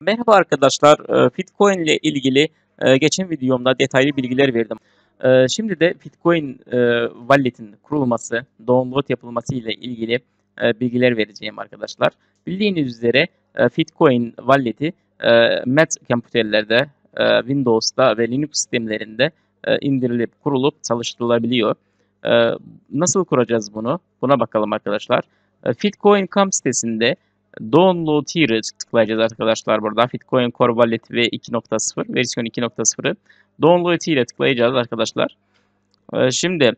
Merhaba arkadaşlar, ee, Fitcoin ile ilgili e, geçen videomda detaylı bilgiler verdim. Ee, şimdi de Fitcoin e, Wallet'in kurulması, download yapılması ile ilgili e, bilgiler vereceğim arkadaşlar. Bildiğiniz üzere Fitcoin Wallet'i Mac kompüterlerde, Windows'ta ve Linux sistemlerinde indirilip kurulup çalıştırılabiliyor. Nasıl kuracağız bunu? Buna bakalım arkadaşlar. Fitcoin.com sitesinde Download Here'ı tıklayacağız arkadaşlar burada. Bitcoin Core Wallet ve 2.0 versiyon 2.0'ı Download Here tıklayacağız arkadaşlar. Ee, şimdi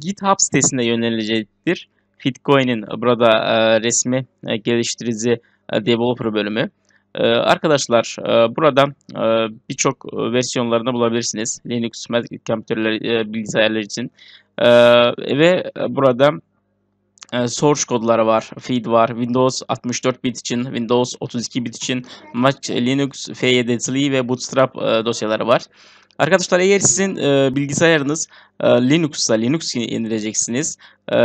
GitHub sitesine yönelecektir. Bitcoin'in burada e, resmi e, geliştirici e, developer bölümü. Ee, arkadaşlar burada birçok versiyonlarını bulabilirsiniz. Linux, Mac, kompüterler, bilgisayarlar için. Ee, ve burada e, source kodları var, feed var. Windows 64 bit için, Windows 32 bit için Mac, Linux, FYDTLI ve Bootstrap e, dosyaları var. Arkadaşlar eğer sizin e, bilgisayarınız e, Linux'sa Linux indireceksiniz. E,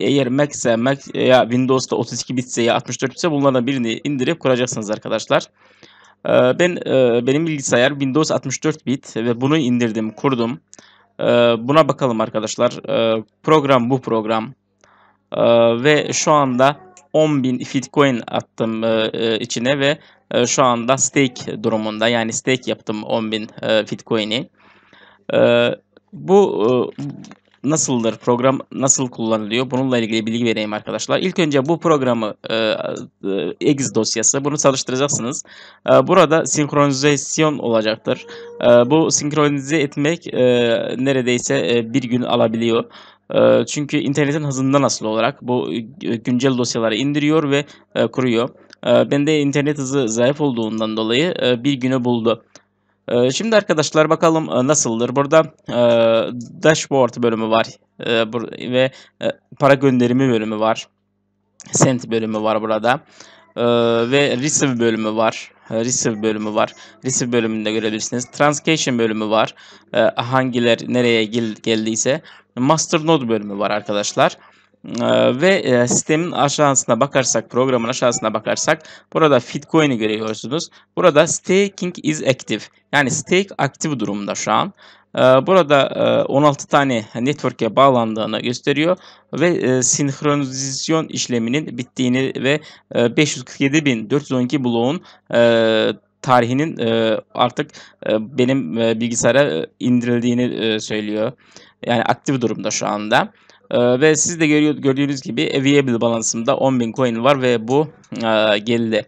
eğer Mac ise Mac ya Windows'ta 32 bitse ya 64 bitse bunlardan birini indirip kuracaksınız arkadaşlar. E, ben e, benim bilgisayar Windows 64 bit ve bunu indirdim, kurdum. E, buna bakalım arkadaşlar. E, program bu program. Ee, ve şu anda 10.000 Fitcoin attım e, e, içine ve e, şu anda stake durumunda. Yani stake yaptım 10.000 e, Fitcoin'i. Ee, bu nasıldır, program nasıl kullanılıyor bununla ilgili bilgi vereyim arkadaşlar. İlk önce bu programı e, e, EGIS dosyası bunu çalıştıracaksınız. E, burada sinkronizasyon olacaktır. E, bu sinkronize etmek e, neredeyse e, bir gün alabiliyor. E, çünkü internetin hızından asıl olarak bu e, güncel dosyaları indiriyor ve e, kuruyor. E, ben de internet hızı zayıf olduğundan dolayı e, bir günü buldu. Ee, şimdi arkadaşlar bakalım e, nasıldır. Burada e, dashboard bölümü var e, ve para gönderimi bölümü var. send bölümü var burada. ve receive bölümü var. Receive bölümü var. Receive bölümünde görebilirsiniz. Transaction bölümü var. hangiler nereye gel geldiyse. Master Node bölümü var arkadaşlar. Ee, ve e, sistemin aşağısına bakarsak, programın aşağısına bakarsak burada Fitcoin'i görüyorsunuz. Burada staking is active. Yani stake aktif durumda şu an. Ee, burada 16 e, tane network'e bağlandığını gösteriyor ve e, sinkronizasyon işleminin bittiğini ve 547.412 bloğun tarihinin artık benim bilgisayara indirildiğini söylüyor. Yani aktif durumda şu anda. Ee, ve siz de görüyor, gördüğünüz gibi available balansımda 10.000 coin var ve bu e, geldi.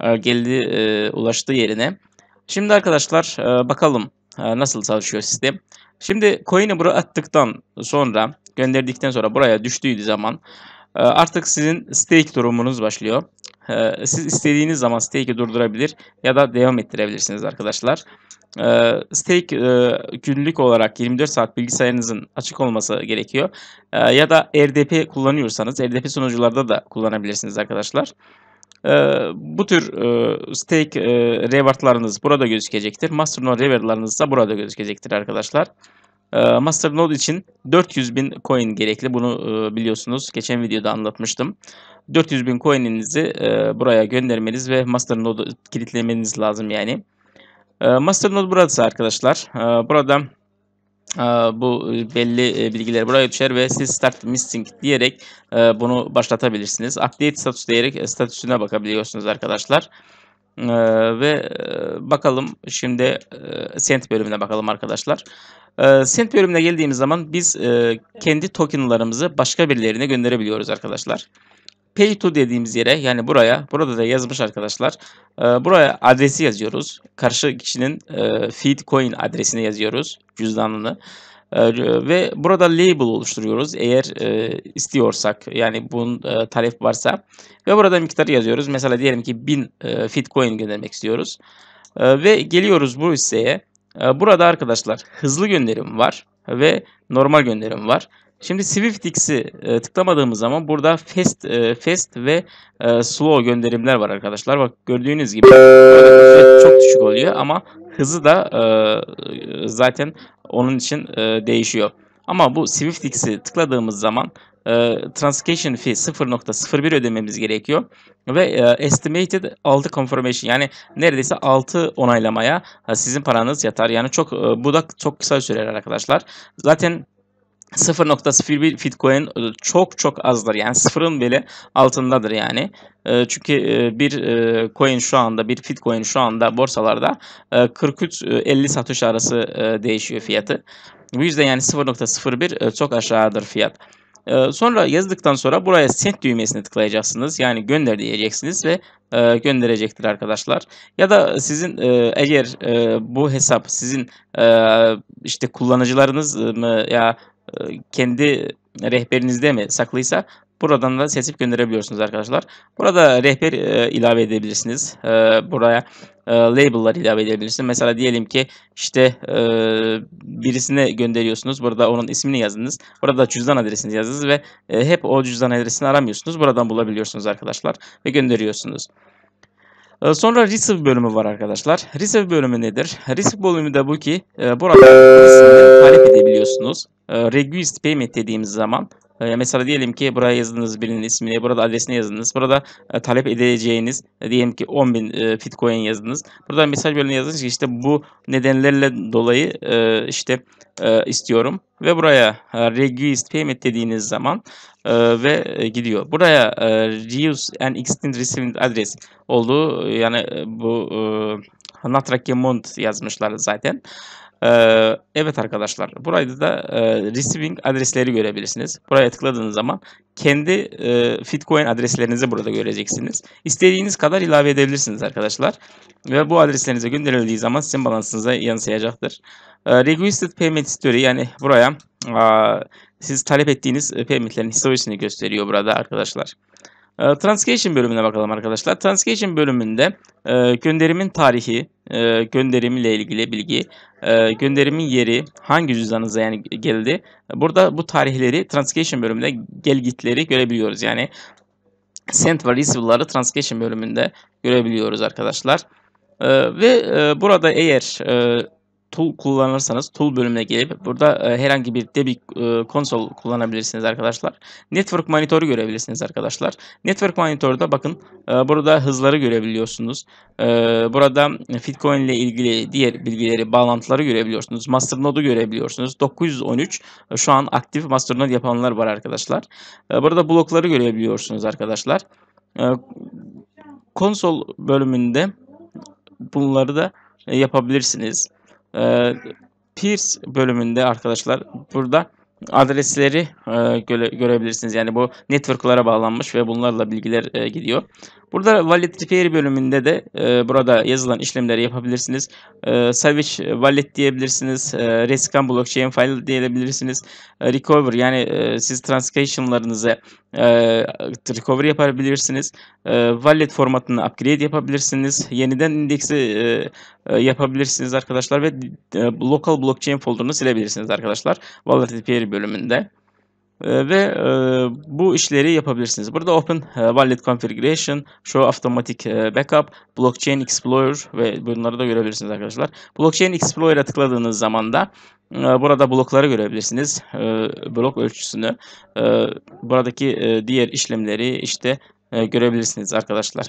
E, geldi e, ulaştı yerine. Şimdi arkadaşlar e, bakalım e, nasıl çalışıyor sistem. Şimdi coin'i buraya attıktan sonra gönderdikten sonra buraya düştüğü zaman e, artık sizin stake durumunuz başlıyor. E, siz istediğiniz zaman stake'i durdurabilir ya da devam ettirebilirsiniz arkadaşlar e, ee, stake e, günlük olarak 24 saat bilgisayarınızın açık olması gerekiyor. E, ya da RDP kullanıyorsanız RDP sunucularda da kullanabilirsiniz arkadaşlar. E, bu tür e, stake e, rewardlarınız burada gözükecektir. Masternode rewardlarınız da burada gözükecektir arkadaşlar. E, Masternode için 400 bin coin gerekli. Bunu e, biliyorsunuz. Geçen videoda anlatmıştım. 400 bin coin'inizi e, buraya göndermeniz ve Masternode'u kilitlemeniz lazım yani. Ee, Masternode burası arkadaşlar. Ee, burada e, bu belli e, bilgileri buraya düşer ve siz start missing diyerek e, bunu başlatabilirsiniz. Update status diyerek statüsüne bakabiliyorsunuz arkadaşlar. Ee, ve bakalım şimdi Send bölümüne bakalım arkadaşlar. Send bölümüne geldiğimiz zaman biz kendi tokenlarımızı başka birilerine gönderebiliyoruz arkadaşlar pay to dediğimiz yere yani buraya burada da yazmış arkadaşlar. E, buraya adresi yazıyoruz. Karşı kişinin e, feed coin adresini yazıyoruz cüzdanını. E, ve burada label oluşturuyoruz eğer e, istiyorsak yani bunun e, talep varsa ve burada miktarı yazıyoruz mesela diyelim ki 1000 e, coin göndermek istiyoruz e, ve geliyoruz bu hisseye e, burada arkadaşlar hızlı gönderim var ve normal gönderim var Şimdi SwiftX'i e, tıklamadığımız zaman burada fast, e, fast ve e, slow gönderimler var arkadaşlar. Bak gördüğünüz gibi çok düşük oluyor ama hızı da e, zaten onun için e, değişiyor. Ama bu SwiftX'i tıkladığımız zaman e, transaction fee 0.01 ödememiz gerekiyor ve e, estimated 6 confirmation yani neredeyse 6 onaylamaya e, sizin paranız yatar. Yani çok e, bu da çok kısa sürer arkadaşlar. Zaten 0.01 Bitcoin e, çok çok azdır. Yani sıfırın bile altındadır yani. E, çünkü e, bir coin şu anda, bir Bitcoin şu anda borsalarda 43-50 satış arası değişiyor fiyatı. Bu yüzden yani 0.01 çok aşağıdır fiyat. Sonra yazdıktan sonra buraya send düğmesine tıklayacaksınız. Yani gönder diyeceksiniz ve e, gönderecektir arkadaşlar. Ya da sizin e, eğer e, bu hesap sizin e, işte kullanıcılarınız mı ya ee, kendi rehberinizde mi saklıysa buradan da seçip gönderebiliyorsunuz arkadaşlar. Burada rehber e, ilave edebilirsiniz. Ee, buraya e, label'lar ilave edebilirsiniz. Mesela diyelim ki işte e, birisine gönderiyorsunuz. Burada onun ismini yazınız Burada cüzdan adresini yazınız ve hep o cüzdan adresini aramıyorsunuz. Buradan bulabiliyorsunuz arkadaşlar ve gönderiyorsunuz. Ee, sonra receive bölümü var arkadaşlar. Receive bölümü nedir? Receive bölümü de bu ki burada talep edebiliyorsunuz e, ee, request payment dediğimiz zaman e, mesela diyelim ki buraya yazdığınız birinin ismini, burada adresini yazdınız. Burada e, talep edeceğiniz e, diyelim ki 10.000 e, Bitcoin yazdınız. Burada mesaj bölümüne yazdınız ki işte bu nedenlerle dolayı işte istiyorum ve buraya e, request payment dediğiniz zaman ve gidiyor. Buraya e, reuse and extend receiving adres olduğu yani bu e, not recommend yazmışlar zaten. Ee, evet arkadaşlar burada da e, receiving adresleri görebilirsiniz. Buraya tıkladığınız zaman kendi e, Fitcoin adreslerinizi burada göreceksiniz. İstediğiniz kadar ilave edebilirsiniz arkadaşlar. Ve bu adreslerinize gönderildiği zaman sizin balansınıza yansıyacaktır. Ee, requested payment history yani buraya e, siz talep ettiğiniz paymentlerin historisini gösteriyor burada arkadaşlar. Ee, Transcation bölümüne bakalım arkadaşlar. Transcation bölümünde e, gönderimin tarihi, e, gönderimiyle ilgili bilgi, e, gönderimin yeri, hangi cüzdanınıza yani geldi. Burada bu tarihleri Transcation bölümünde gel-gitleri görebiliyoruz. Yani sent ve receive'ları Transcation bölümünde görebiliyoruz arkadaşlar. E, ve e, burada eğer e, tool kullanırsanız tool bölümüne gelip burada e, herhangi bir debi e, konsol kullanabilirsiniz arkadaşlar. Network monitörü görebilirsiniz arkadaşlar. Network monitörde bakın e, burada hızları görebiliyorsunuz. E, burada Bitcoin ile ilgili diğer bilgileri, bağlantıları görebiliyorsunuz. Master node'u görebiliyorsunuz. 913 e, şu an aktif master node yapanlar var arkadaşlar. E, burada blokları görebiliyorsunuz arkadaşlar. E, konsol bölümünde bunları da e, yapabilirsiniz e, ee, Peers bölümünde arkadaşlar burada adresleri e, göre, görebilirsiniz. Yani bu network'lara bağlanmış ve bunlarla bilgiler e, gidiyor. Burada Wallet repair bölümünde de e, burada yazılan işlemleri yapabilirsiniz. E, salvage valid diyebilirsiniz. E, rescan blockchain file diyebilirsiniz. E, recover yani e, siz transaction'larınızı e, recover yapabilirsiniz. E, valid formatını upgrade yapabilirsiniz. Yeniden indeksi e, e yapabilirsiniz arkadaşlar ve e, local blockchain folder'ını silebilirsiniz arkadaşlar. Wallet repair bölümünde. Ee, ve e, bu işleri yapabilirsiniz. Burada Open Wallet e, Configuration, Show Automatic e, Backup, Blockchain Explorer ve bunları da görebilirsiniz arkadaşlar. Blockchain Explorer'a tıkladığınız zaman da e, burada blokları görebilirsiniz. E, blok ölçüsünü, e, buradaki e, diğer işlemleri işte e, görebilirsiniz arkadaşlar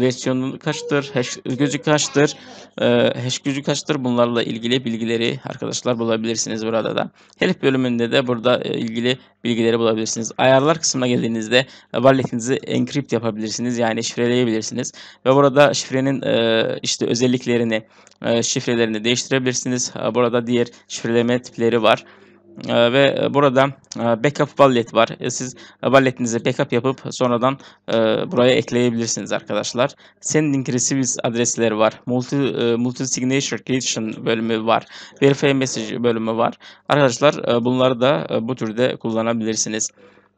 versiyonu ee, kaçtır, hash gücü kaçtır, ee, hash gücü kaçtır bunlarla ilgili bilgileri arkadaşlar bulabilirsiniz burada da. Help bölümünde de burada e, ilgili bilgileri bulabilirsiniz. Ayarlar kısmına geldiğinizde wallet'inizi e, encrypt yapabilirsiniz yani şifreleyebilirsiniz ve burada şifrenin e, işte özelliklerini, şifrelerini değiştirebilirsiniz. Burada diğer şifreleme tipleri var. Ee, ve e, burada e, backup wallet var. E, siz e, walletinize backup yapıp sonradan buraya ekleyebilirsiniz arkadaşlar. Sending receives adresleri var. Multi multi signature creation bölümü var. Verify message bölümü var. Arkadaşlar bunları da bu türde kullanabilirsiniz.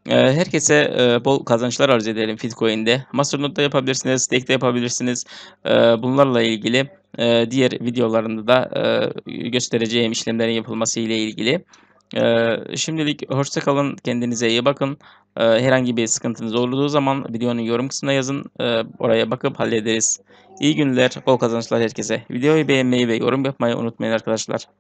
Herkese bol kazançlar arz edelim Fitcoin'de. Masternode'da yapabilirsiniz, Stake'de yapabilirsiniz. Bunlarla ilgili diğer videolarında da göstereceğim işlemlerin yapılması ile ilgili. Ee, şimdilik hoşça kalın. Kendinize iyi bakın. Ee, herhangi bir sıkıntınız olduğu zaman videonun yorum kısmına yazın. Ee, oraya bakıp hallederiz. İyi günler, bol kazançlar herkese. Videoyu beğenmeyi ve yorum yapmayı unutmayın arkadaşlar.